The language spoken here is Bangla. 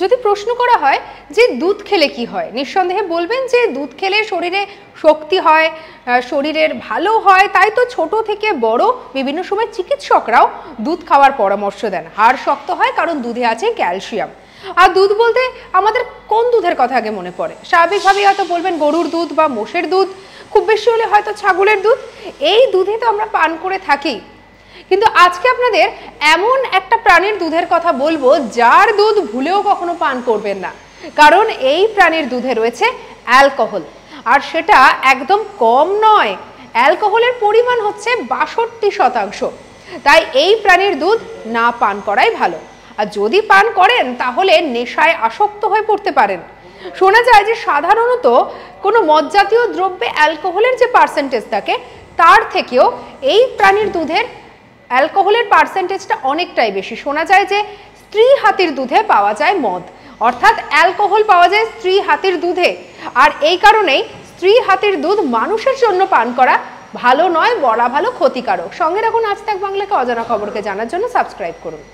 যদি প্রশ্ন করা হয় যে দুধ খেলে কি হয় নিঃসন্দেহে বলবেন যে দুধ খেলে শরীরে শক্তি হয় শরীরের ভালো হয় তাই তো ছোট থেকে বড় বিভিন্ন সময় চিকিৎসকরাও দুধ খাওয়ার পরামর্শ দেন হাড় শক্ত হয় কারণ দুধে আছে ক্যালসিয়াম আর দুধ বলতে আমাদের কোন দুধের কথা আগে মনে পড়ে স্বাভাবিকভাবেই হয়তো বলবেন গরুর দুধ বা মোষের দুধ খুব বেশি হলে হয়তো ছাগলের দুধ এই দুধে তো আমরা পান করে থাকি কিন্তু আজকে আপনাদের এমন একটা প্রাণীর দুধের কথা বলবো যার দুধ ভুলেও কখনো পান করবেন না কারণ এই প্রাণীর দুধে রয়েছে অ্যালকোহল আর সেটা একদম কম নয় অ্যালকোহলের পরিমাণ হচ্ছে বাষট্টি শতাংশ তাই এই প্রাণীর দুধ না পান করাই ভালো আর যদি পান করেন তাহলে নেশায় আসক্ত হয়ে পড়তে পারেন শোনা যায় যে সাধারণত কোনো জাতীয় দ্রব্যে অ্যালকোহলের যে পার্সেন্টেজ থাকে তার থেকেও এই প্রাণীর দুধের অ্যালকোহলের পার্সেন্টেজটা অনেকটাই বেশি শোনা যায় যে স্ত্রী হাতির দুধে পাওয়া যায় মদ অর্থাৎ অ্যালকোহল পাওয়া যায় স্ত্রী হাতির দুধে আর এই কারণেই স্ত্রী হাতির দুধ মানুষের জন্য পান করা ভালো নয় বলা ভালো ক্ষতিকারক সঙ্গে রাখুন আজ তাক বাংলাকে অজানা খবরকে জানার জন্য সাবস্ক্রাইব করুন